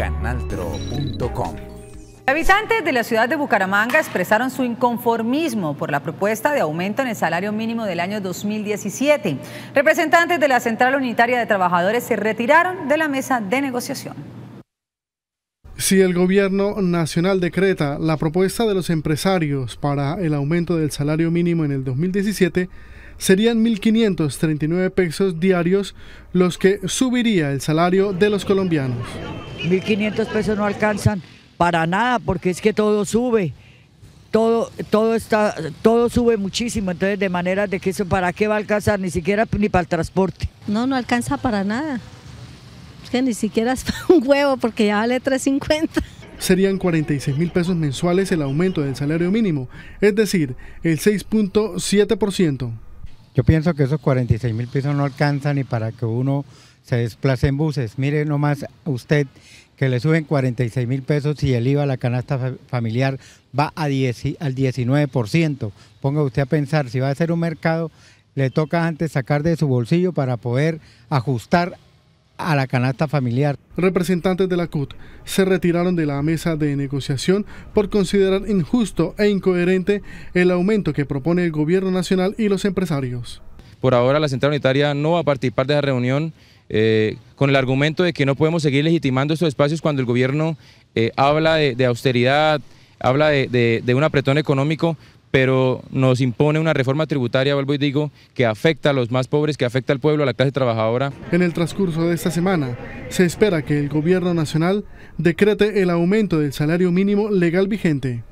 canaltro.com. Habitantes de la ciudad de Bucaramanga expresaron su inconformismo por la propuesta de aumento en el salario mínimo del año 2017. Representantes de la Central Unitaria de Trabajadores se retiraron de la mesa de negociación. Si el gobierno nacional decreta la propuesta de los empresarios para el aumento del salario mínimo en el 2017, serían 1.539 pesos diarios los que subiría el salario de los colombianos. 1.500 pesos no alcanzan para nada porque es que todo sube. Todo, todo está, todo sube muchísimo, entonces de manera de que eso para qué va a alcanzar, ni siquiera ni para el transporte. No, no alcanza para nada. Es que ni siquiera es para un huevo porque ya vale 350 serían 46 mil pesos mensuales el aumento del salario mínimo, es decir, el 6.7%. Yo pienso que esos 46 mil pesos no alcanzan ni para que uno se desplacen en buses. Mire nomás usted que le suben 46 mil pesos y el IVA a la canasta familiar va a al 19%. Ponga usted a pensar, si va a ser un mercado, le toca antes sacar de su bolsillo para poder ajustar a la canasta familiar. Representantes de la CUT se retiraron de la mesa de negociación por considerar injusto e incoherente el aumento que propone el gobierno nacional y los empresarios. Por ahora la Central Unitaria no va a participar de esa reunión eh, con el argumento de que no podemos seguir legitimando estos espacios cuando el gobierno eh, habla de, austeridad, habla de, de un apretón económico, pero nos impone una reforma tributaria, vuelvo y digo, que afecta a los más pobres, que afecta al pueblo, a la clase trabajadora. En el transcurso de esta semana, se espera que el gobierno nacional decrete el aumento del salario mínimo legal vigente.